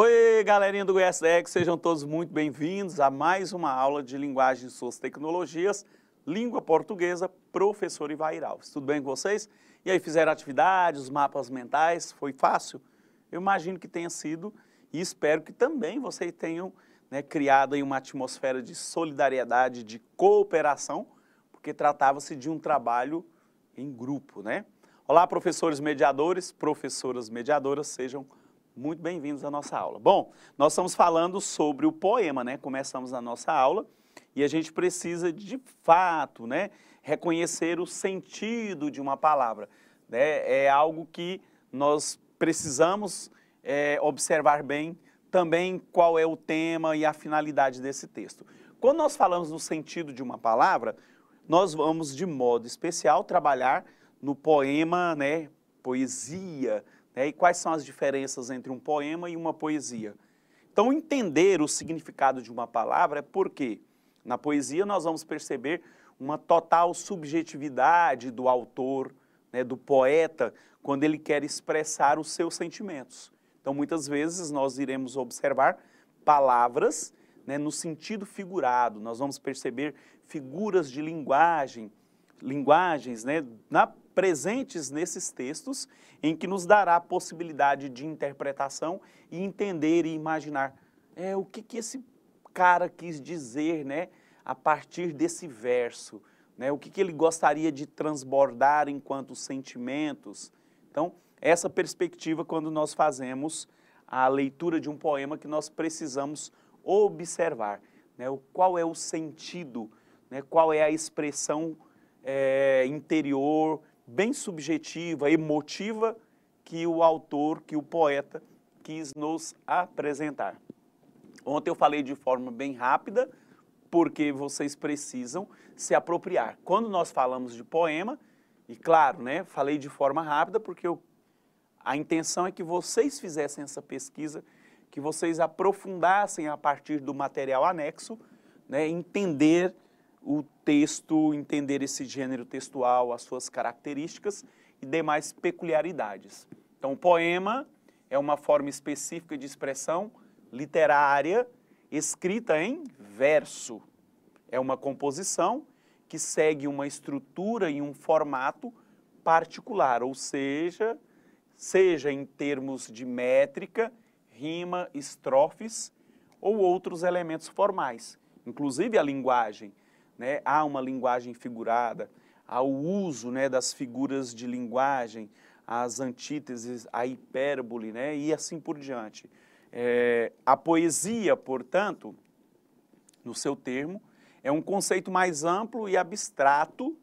Oi, galerinha do GSDEC, sejam todos muito bem-vindos a mais uma aula de Linguagem e Suas Tecnologias, Língua Portuguesa, professor Ivair Alves. Tudo bem com vocês? E aí, fizeram atividades, mapas mentais, foi fácil? Eu imagino que tenha sido e espero que também vocês tenham né, criado aí uma atmosfera de solidariedade, de cooperação, porque tratava-se de um trabalho em grupo, né? Olá, professores mediadores, professoras mediadoras, sejam bem muito bem-vindos à nossa aula. Bom, nós estamos falando sobre o poema, né? Começamos a nossa aula e a gente precisa de fato, né, reconhecer o sentido de uma palavra. Né? É algo que nós precisamos é, observar bem também qual é o tema e a finalidade desse texto. Quando nós falamos no sentido de uma palavra, nós vamos de modo especial trabalhar no poema, né, poesia, né? E quais são as diferenças entre um poema e uma poesia? Então, entender o significado de uma palavra é porque na poesia nós vamos perceber uma total subjetividade do autor, né, do poeta, quando ele quer expressar os seus sentimentos. Então, muitas vezes nós iremos observar palavras né, no sentido figurado, nós vamos perceber figuras de linguagem, linguagens né, na presentes nesses textos, em que nos dará a possibilidade de interpretação e entender e imaginar é, o que, que esse cara quis dizer né, a partir desse verso, né, o que, que ele gostaria de transbordar enquanto sentimentos. Então, essa perspectiva quando nós fazemos a leitura de um poema que nós precisamos observar, né, o, qual é o sentido, né, qual é a expressão é, interior, bem subjetiva, emotiva, que o autor, que o poeta quis nos apresentar. Ontem eu falei de forma bem rápida, porque vocês precisam se apropriar. Quando nós falamos de poema, e claro, né, falei de forma rápida, porque eu, a intenção é que vocês fizessem essa pesquisa, que vocês aprofundassem a partir do material anexo, né, entender o texto, entender esse gênero textual, as suas características e demais peculiaridades. Então, o poema é uma forma específica de expressão literária escrita em verso. É uma composição que segue uma estrutura e um formato particular, ou seja, seja em termos de métrica, rima, estrofes ou outros elementos formais. Inclusive a linguagem, né? há uma linguagem figurada, há o uso né, das figuras de linguagem, as antíteses, a hipérbole né, e assim por diante. É, a poesia, portanto, no seu termo, é um conceito mais amplo e abstrato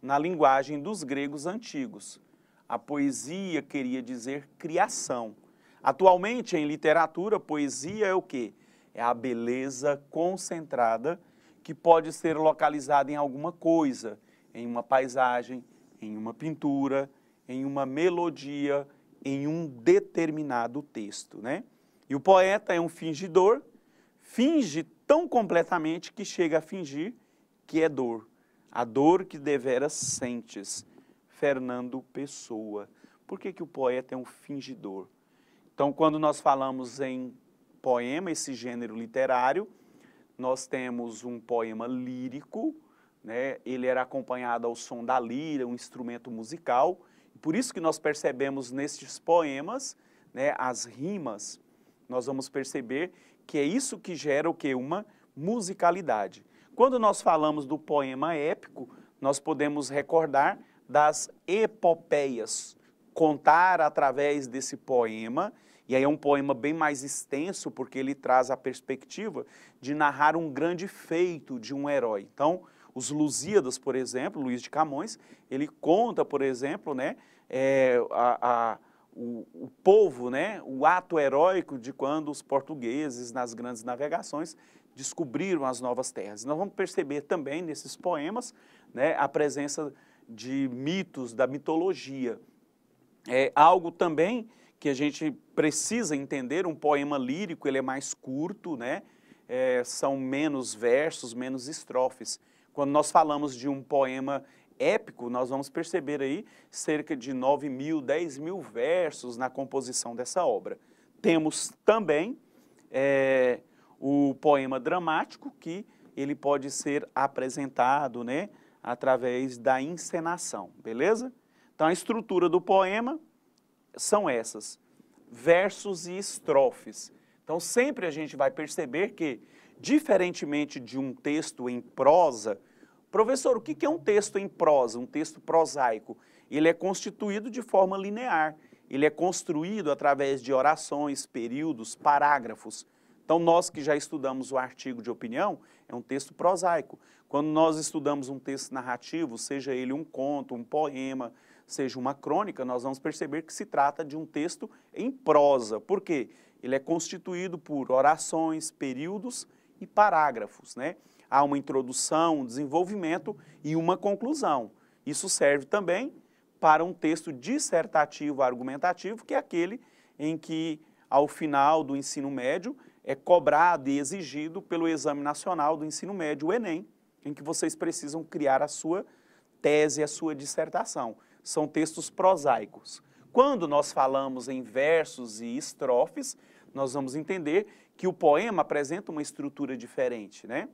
na linguagem dos gregos antigos. A poesia queria dizer criação. Atualmente, em literatura, poesia é o quê? É a beleza concentrada que pode ser localizada em alguma coisa, em uma paisagem, em uma pintura, em uma melodia, em um determinado texto, né? E o poeta é um fingidor, finge tão completamente que chega a fingir que é dor, a dor que deveras sentes. Fernando Pessoa. Por que, que o poeta é um fingidor? Então, quando nós falamos em poema, esse gênero literário, nós temos um poema lírico, né? ele era acompanhado ao som da lira, um instrumento musical. Por isso que nós percebemos nestes poemas, né, as rimas, nós vamos perceber que é isso que gera o que? Uma musicalidade. Quando nós falamos do poema épico, nós podemos recordar das epopeias, contar através desse poema e aí é um poema bem mais extenso, porque ele traz a perspectiva de narrar um grande feito de um herói. Então, os Lusíadas, por exemplo, Luiz de Camões, ele conta, por exemplo, né, é, a, a, o, o, povo, né, o ato heróico de quando os portugueses, nas grandes navegações, descobriram as novas terras. Nós vamos perceber também nesses poemas né, a presença de mitos, da mitologia. É algo também que a gente precisa entender. Um poema lírico ele é mais curto, né? É, são menos versos, menos estrofes. Quando nós falamos de um poema épico, nós vamos perceber aí cerca de 9 mil, 10 mil versos na composição dessa obra. Temos também é, o poema dramático, que ele pode ser apresentado né, através da encenação, beleza? Então, a estrutura do poema são essas: versos e estrofes. Então, sempre a gente vai perceber que, diferentemente de um texto em prosa, professor, o que é um texto em prosa, um texto prosaico? Ele é constituído de forma linear, ele é construído através de orações, períodos, parágrafos. Então, nós que já estudamos o artigo de opinião, é um texto prosaico. Quando nós estudamos um texto narrativo, seja ele um conto, um poema, seja uma crônica, nós vamos perceber que se trata de um texto em prosa, porque ele é constituído por orações, períodos e parágrafos, né? Há uma introdução, um desenvolvimento e uma conclusão. Isso serve também para um texto dissertativo argumentativo, que é aquele em que, ao final do ensino médio, é cobrado e exigido pelo Exame Nacional do Ensino Médio, o Enem, em que vocês precisam criar a sua tese, a sua dissertação são textos prosaicos. Quando nós falamos em versos e estrofes, nós vamos entender que o poema apresenta uma estrutura diferente, né?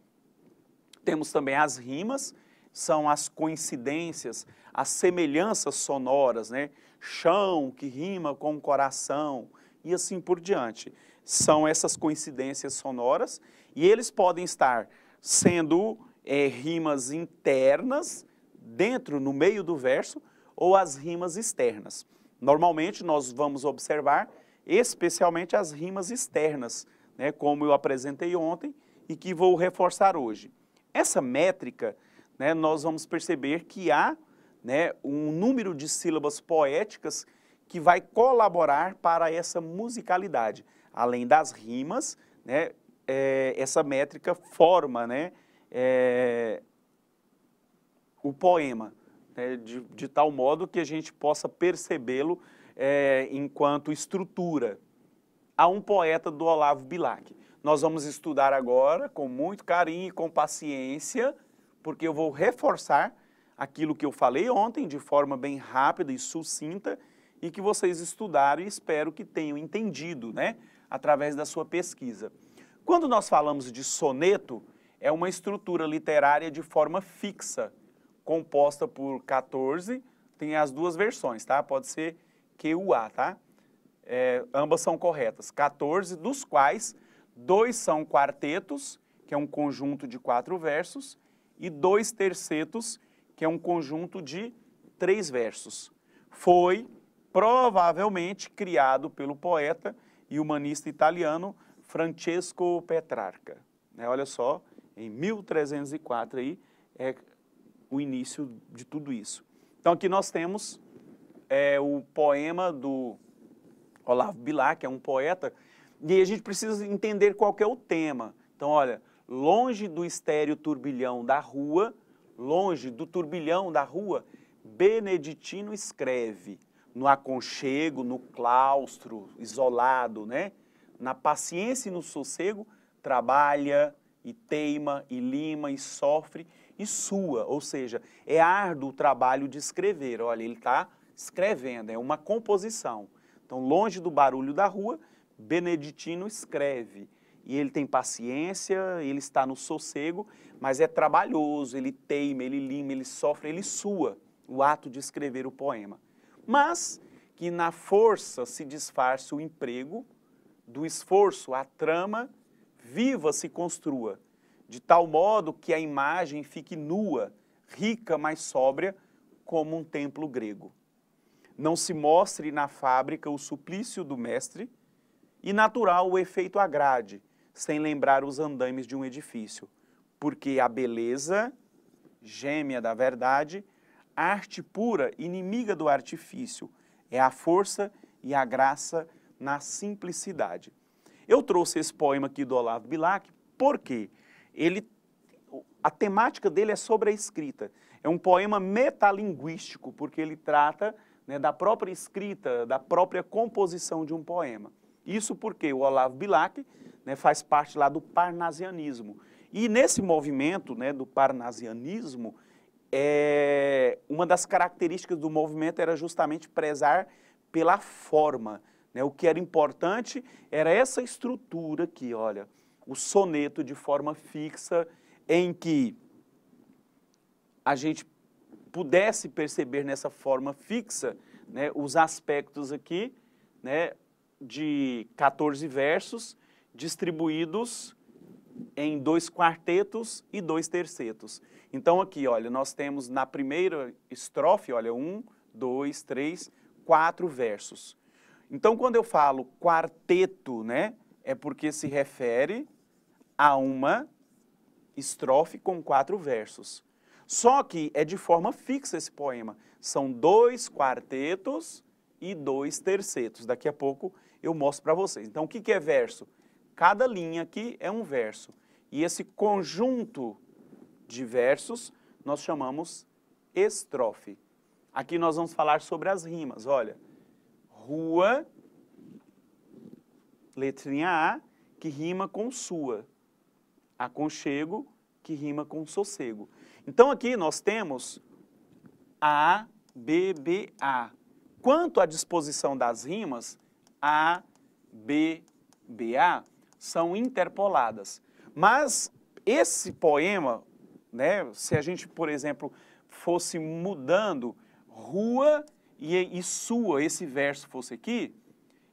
Temos também as rimas, são as coincidências, as semelhanças sonoras, né? Chão que rima com coração e assim por diante. São essas coincidências sonoras e eles podem estar sendo é, rimas internas dentro, no meio do verso, ou as rimas externas. Normalmente nós vamos observar especialmente as rimas externas, né, como eu apresentei ontem e que vou reforçar hoje. Essa métrica, né, nós vamos perceber que há né, um número de sílabas poéticas que vai colaborar para essa musicalidade. Além das rimas, né, é, essa métrica forma né, é, o poema né, de, de tal modo que a gente possa percebê-lo é, enquanto estrutura. Há um poeta do Olavo Bilac. Nós vamos estudar agora com muito carinho e com paciência, porque eu vou reforçar aquilo que eu falei ontem de forma bem rápida e sucinta e que vocês estudaram e espero que tenham entendido, né, através da sua pesquisa. Quando nós falamos de soneto, é uma estrutura literária de forma fixa composta por 14, tem as duas versões, tá? Pode ser QUA, tá? É, ambas são corretas. 14, dos quais dois são quartetos, que é um conjunto de quatro versos, e dois tercetos, que é um conjunto de três versos. Foi provavelmente criado pelo poeta e humanista italiano Francesco Petrarca. Né? Olha só, em 1304 aí, é o início de tudo isso. Então aqui nós temos é, o poema do Olavo Bilac, é um poeta, e a gente precisa entender qual é o tema. Então, olha, longe do estéreo turbilhão da rua, longe do turbilhão da rua, Beneditino escreve no aconchego, no claustro, isolado, né? Na paciência e no sossego, trabalha e teima e lima e sofre e sua, ou seja, é árduo o trabalho de escrever. Olha, ele está escrevendo, é uma composição. Então, longe do barulho da rua, Beneditino escreve. E ele tem paciência, ele está no sossego, mas é trabalhoso, ele teima, ele lima, ele sofre, ele sua o ato de escrever o poema. Mas que na força se disfarce o emprego, do esforço a trama, viva se construa de tal modo que a imagem fique nua, rica, mas sóbria, como um templo grego. Não se mostre na fábrica o suplício do mestre, e natural o efeito agrade, sem lembrar os andames de um edifício, porque a beleza, gêmea da verdade, a arte pura, inimiga do artifício, é a força e a graça na simplicidade. Eu trouxe esse poema aqui do Olavo Bilac porque ele, a temática dele é sobre a escrita. É um poema metalinguístico, porque ele trata né, da própria escrita, da própria composição de um poema. Isso porque o Olavo Bilac né, faz parte lá do parnasianismo. E nesse movimento né, do parnasianismo, é, uma das características do movimento era justamente prezar pela forma. Né? O que era importante era essa estrutura aqui, olha o soneto de forma fixa, em que a gente pudesse perceber nessa forma fixa né, os aspectos aqui né, de 14 versos distribuídos em dois quartetos e dois tercetos. Então aqui, olha, nós temos na primeira estrofe, olha, um, dois, três, quatro versos. Então quando eu falo quarteto, né, é porque se refere a uma estrofe com quatro versos. Só que é de forma fixa esse poema. São dois quartetos e dois tercetos. Daqui a pouco eu mostro para vocês. Então, o que, que é verso? Cada linha aqui é um verso. E esse conjunto de versos nós chamamos estrofe. Aqui nós vamos falar sobre as rimas. Olha, rua, letrinha A, que rima com sua aconchego, que rima com sossego. Então aqui nós temos A, B, B, A. Quanto à disposição das rimas, A, B, B, A são interpoladas. Mas esse poema, né, se a gente, por exemplo, fosse mudando rua e, e sua, esse verso fosse aqui,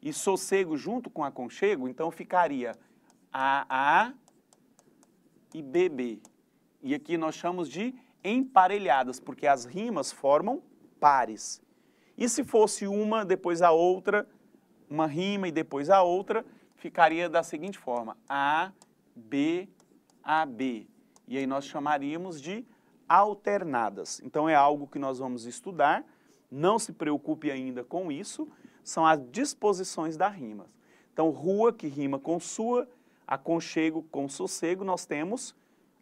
e sossego junto com aconchego, então ficaria A, A, e bb E aqui nós chamamos de emparelhadas, porque as rimas formam pares. E se fosse uma, depois a outra, uma rima e depois a outra, ficaria da seguinte forma: A, B, A, B. E aí nós chamaríamos de alternadas. Então é algo que nós vamos estudar. Não se preocupe ainda com isso. São as disposições da rima. Então, rua que rima com sua, aconchego com sossego, nós temos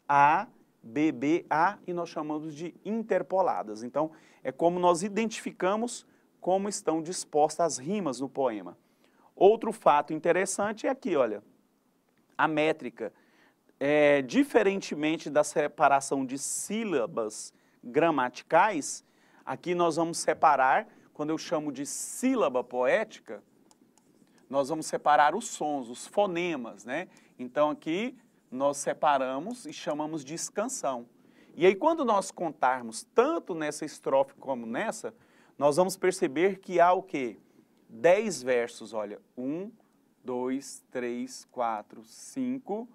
A, B, B, A e nós chamamos de interpoladas. Então, é como nós identificamos como estão dispostas as rimas no poema. Outro fato interessante é aqui, olha, a métrica. É, diferentemente da separação de sílabas gramaticais, aqui nós vamos separar, quando eu chamo de sílaba poética, nós vamos separar os sons, os fonemas, né? Então aqui nós separamos e chamamos de escansão. E aí quando nós contarmos tanto nessa estrofe como nessa, nós vamos perceber que há o quê? Dez versos, olha, um, dois, três, quatro, cinco,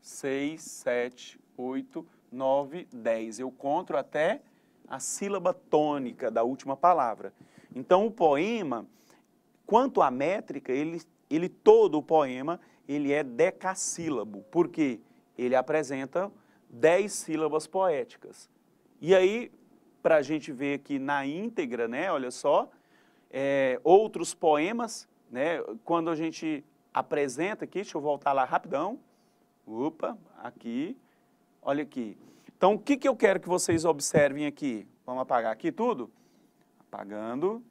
seis, sete, oito, nove, dez. Eu conto até a sílaba tônica da última palavra. Então o poema Quanto à métrica, ele, ele todo o poema, ele é decassílabo, porque ele apresenta dez sílabas poéticas. E aí, para a gente ver aqui na íntegra, né, olha só, é, outros poemas, né, quando a gente apresenta aqui, deixa eu voltar lá rapidão, opa, aqui, olha aqui. Então, o que, que eu quero que vocês observem aqui? Vamos apagar aqui tudo? Apagando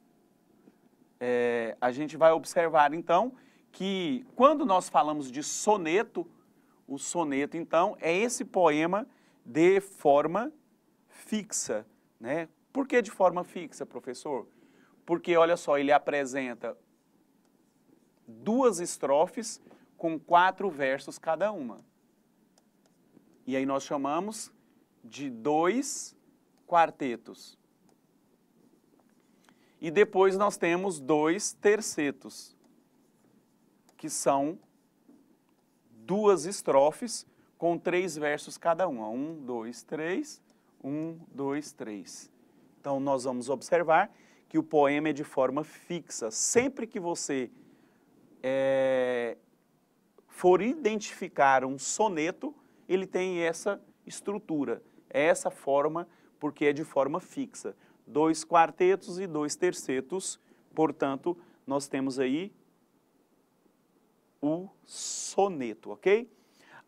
é, a gente vai observar então que quando nós falamos de soneto, o soneto então é esse poema de forma fixa, né? Por que de forma fixa, professor? Porque olha só, ele apresenta duas estrofes com quatro versos cada uma. E aí nós chamamos de dois quartetos. E depois nós temos dois tercetos, que são duas estrofes com três versos cada uma. Um, dois, três, um, dois, três. Então nós vamos observar que o poema é de forma fixa. Sempre que você é, for identificar um soneto, ele tem essa estrutura, essa forma, porque é de forma fixa dois quartetos e dois tercetos. Portanto, nós temos aí o soneto, ok?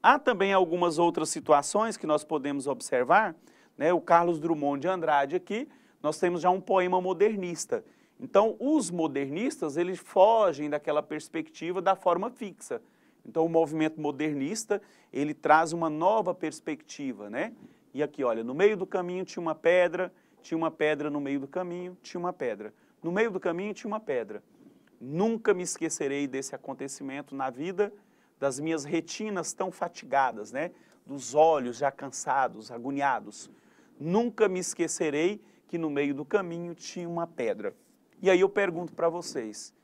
Há também algumas outras situações que nós podemos observar, né? o Carlos Drummond de Andrade aqui, nós temos já um poema modernista. Então, os modernistas, eles fogem daquela perspectiva da forma fixa. Então, o movimento modernista, ele traz uma nova perspectiva, né? E aqui, olha, no meio do caminho tinha uma pedra, tinha uma pedra no meio do caminho, tinha uma pedra. No meio do caminho tinha uma pedra. Nunca me esquecerei desse acontecimento na vida, das minhas retinas tão fatigadas, né? Dos olhos já cansados, agoniados. Nunca me esquecerei que no meio do caminho tinha uma pedra. E aí eu pergunto para vocês,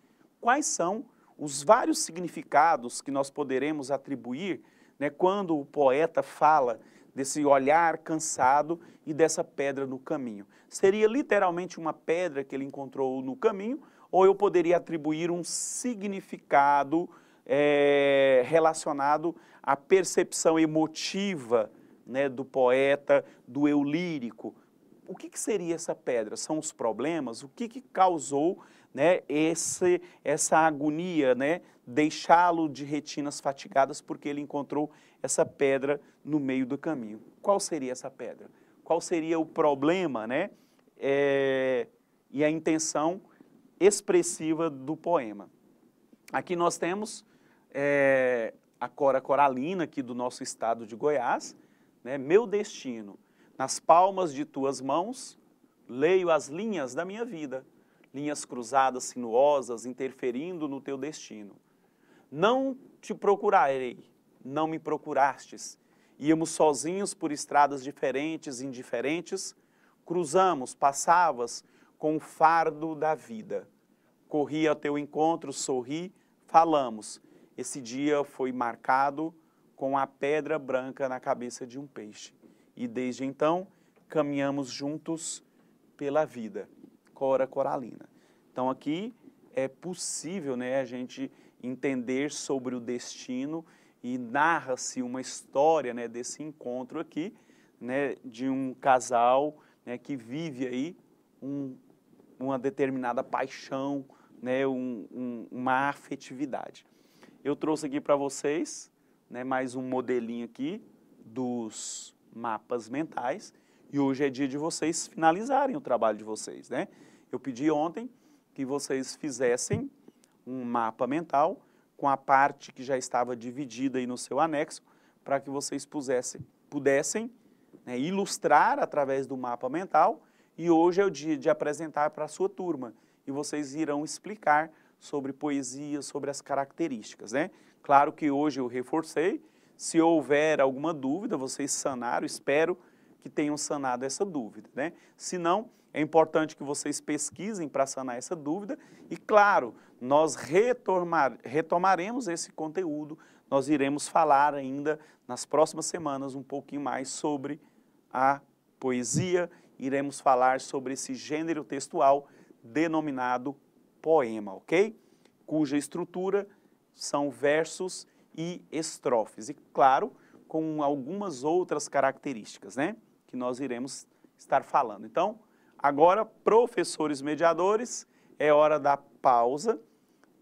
quais são os vários significados que nós poderemos atribuir né, quando o poeta fala desse olhar cansado e dessa pedra no caminho. Seria literalmente uma pedra que ele encontrou no caminho, ou eu poderia atribuir um significado é, relacionado à percepção emotiva né, do poeta, do eu lírico. O que, que seria essa pedra? São os problemas? O que, que causou né, esse, essa agonia, né? deixá-lo de retinas fatigadas porque ele encontrou essa pedra no meio do caminho. Qual seria essa pedra? Qual seria o problema, né? É, e a intenção expressiva do poema. Aqui nós temos é, a Cora Coralina, aqui do nosso estado de Goiás, né? Meu destino, nas palmas de tuas mãos, leio as linhas da minha vida, linhas cruzadas, sinuosas, interferindo no teu destino não te procurarei, não me procurastes. Íamos sozinhos por estradas diferentes, indiferentes, cruzamos, passavas com o fardo da vida. Corri ao teu encontro, sorri, falamos. Esse dia foi marcado com a pedra branca na cabeça de um peixe. E desde então, caminhamos juntos pela vida. Cora Coralina. Então aqui é possível, né, a gente entender sobre o destino e narra-se uma história né, desse encontro aqui, né, de um casal né, que vive aí um, uma determinada paixão, né, um, um, uma afetividade. Eu trouxe aqui para vocês né, mais um modelinho aqui dos mapas mentais e hoje é dia de vocês finalizarem o trabalho de vocês. Né? Eu pedi ontem que vocês fizessem um mapa mental com a parte que já estava dividida aí no seu anexo, para que vocês pusesse, pudessem né, ilustrar através do mapa mental. E hoje é o dia de apresentar para a sua turma e vocês irão explicar sobre poesia, sobre as características, né? Claro que hoje eu reforcei. Se houver alguma dúvida, vocês sanaram, espero que tenham sanado essa dúvida, né? Se não, é importante que vocês pesquisem para sanar essa dúvida e, claro, nós retomar, retomaremos esse conteúdo, nós iremos falar ainda nas próximas semanas um pouquinho mais sobre a poesia, iremos falar sobre esse gênero textual denominado poema, ok? Cuja estrutura são versos e estrofes, e claro, com algumas outras características, né? que nós iremos estar falando. Então, agora, professores mediadores, é hora da pausa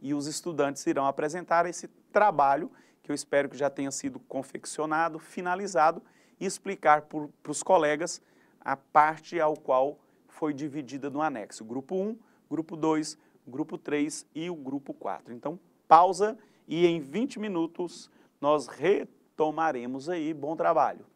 e os estudantes irão apresentar esse trabalho que eu espero que já tenha sido confeccionado, finalizado e explicar para os colegas a parte ao qual foi dividida no anexo, grupo 1, grupo 2, grupo 3 e o grupo 4. Então, pausa e em 20 minutos nós retomaremos aí. Bom trabalho!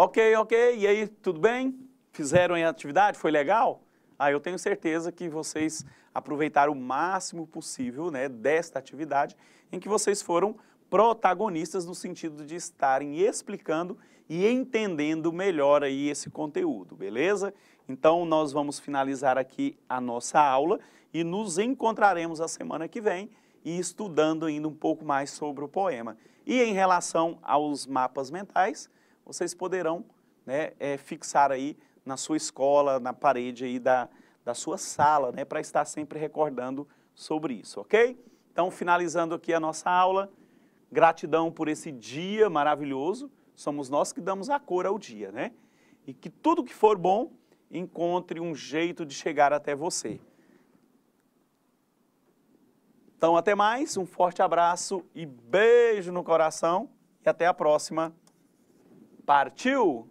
Ok, ok, e aí, tudo bem? Fizeram a atividade? Foi legal? Aí ah, eu tenho certeza que vocês aproveitaram o máximo possível né, desta atividade em que vocês foram protagonistas no sentido de estarem explicando e entendendo melhor aí esse conteúdo, beleza? Então nós vamos finalizar aqui a nossa aula e nos encontraremos a semana que vem e estudando ainda um pouco mais sobre o poema. E em relação aos mapas mentais, vocês poderão né, é, fixar aí na sua escola, na parede aí da, da sua sala, né, para estar sempre recordando sobre isso, ok? Então, finalizando aqui a nossa aula, gratidão por esse dia maravilhoso, somos nós que damos a cor ao dia, né? E que tudo que for bom, encontre um jeito de chegar até você. Então, até mais, um forte abraço e beijo no coração e até a próxima. Partiu?